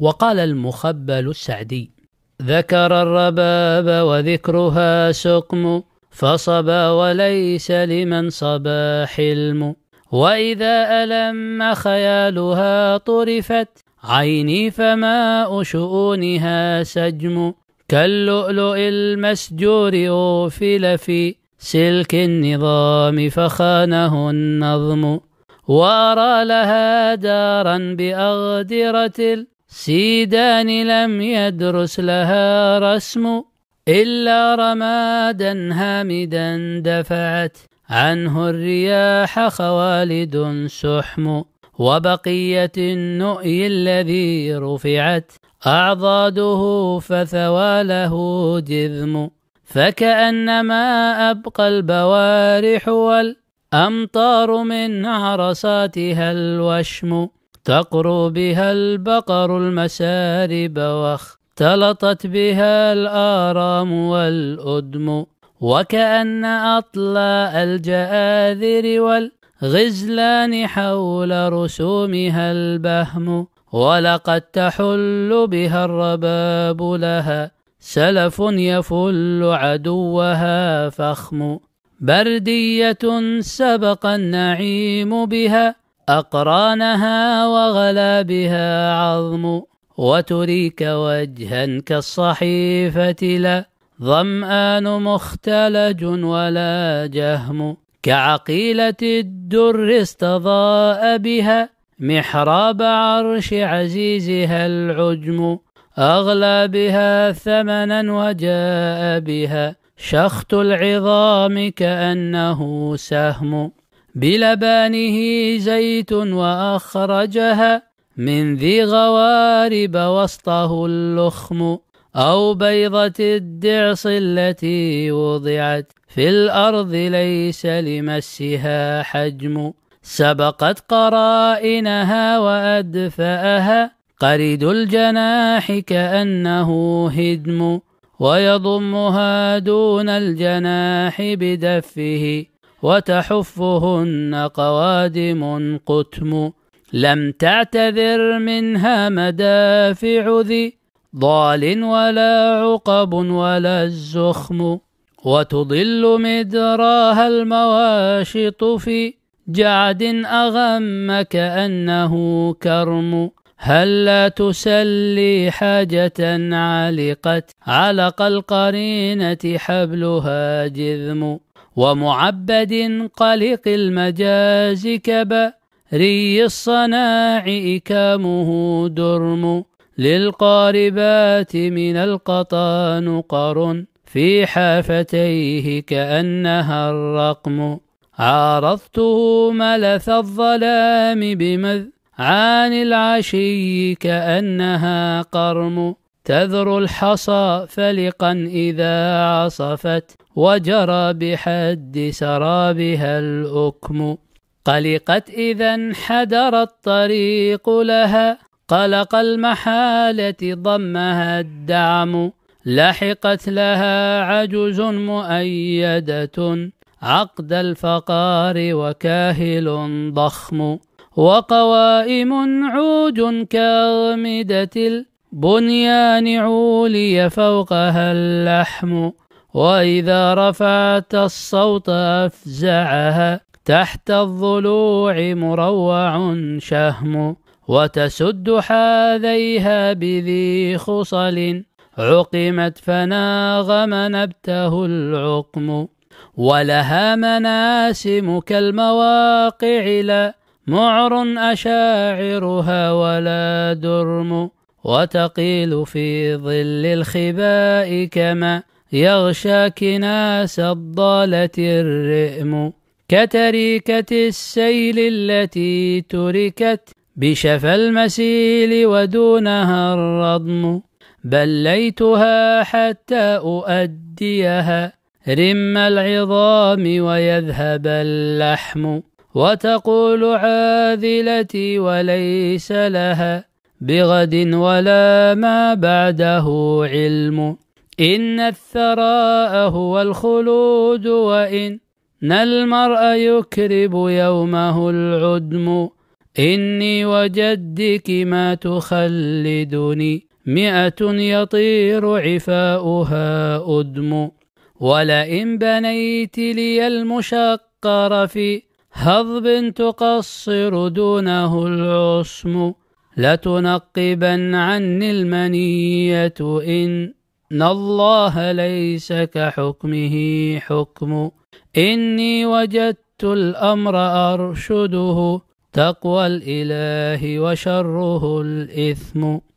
وقال المخبل السعدي ذكر الرباب وذكرها سقم فصبا وليس لمن صبا حلم وإذا ألم خيالها طرفت عيني فماء شؤونها سجم كاللؤلؤ المسجور أوفل في سلك النظام فخانه النظم وأرى لها دارا بأغدرة سيدان لم يدرس لها رسم إلا رمادا هامدا دفعت عنه الرياح خوالد سحم وبقية النؤي الذي رفعت أعضاده فثواله جذم فكأنما أبقى البوارح والأمطار من عرصاتها الوشم تقرو بها البقر المشارب واختلطت بها الآرام والأدم وكأن أطلى الجآذر والغزلان حول رسومها البهم ولقد تحل بها الرباب لها سلف يفل عدوها فخم بردية سبق النعيم بها أقرانها وغلا بها عظم وتريك وجها كالصحيفة لا ظمآن مختلج ولا جهم كعقيلة الدر استضاء بها محراب عرش عزيزها العجم أغلى بها ثمنا وجاء بها شخت العظام كأنه سهم بلبانه زيت وأخرجها من ذي غوارب وسطه اللخم أو بيضة الدعص التي وضعت في الأرض ليس لمسها حجم سبقت قرائنها وأدفأها قريد الجناح كأنه هدم ويضمها دون الجناح بدفه وتحفهن قوادم قتم لم تعتذر منها مدافع ذي ضال ولا عقب ولا الزخم وتضل مدراها المواشط في جعد أغم كأنه كرم هل لا تسلي حاجة علقت علق القرينة حبلها جذم ومعبد قلق المجاز كبري الصناع إكامه درم للقاربات من القطا نقر في حافتيه كأنها الرقم عارضته ملث الظلام بمذ عن العشي كأنها قرم تذر الحصى فلقا إذا عصفت وجرى بحد سرابها الأكم قلقت إذا انحدر الطريق لها قلق المحالة ضمها الدعم لحقت لها عجز مؤيدة عقد الفقار وكاهل ضخم وقوائم عود كأغمدة بنيان عولي فوقها اللحم وإذا رفعت الصوت أفزعها تحت الضلوع مروع شهم وتسد حاذيها بذي خصل عقمت فناغم نبته العقم ولها مناسم كالمواقع لا معر أشاعرها ولا درم وتقيل في ظل الخباء كما يغشى كناس الضالة الرئم كتريكة السيل التي تركت بشفى المسيل ودونها الرضم بليتها حتى أؤديها رم العظام ويذهب اللحم وتقول عاذلتي وليس لها بغد ولا ما بعده علم إن الثراء هو الخلود وإن المرء يكرب يومه العدم إني وجدك ما تخلدني مئة يطير عفاؤها أدم ولئن بنيت لي المشقر في هضب تقصر دونه العصم لتنقبن عني المنية إن إن الله ليس كحكمه حكم إني وجدت الأمر أرشده تقوى الإله وشره الإثم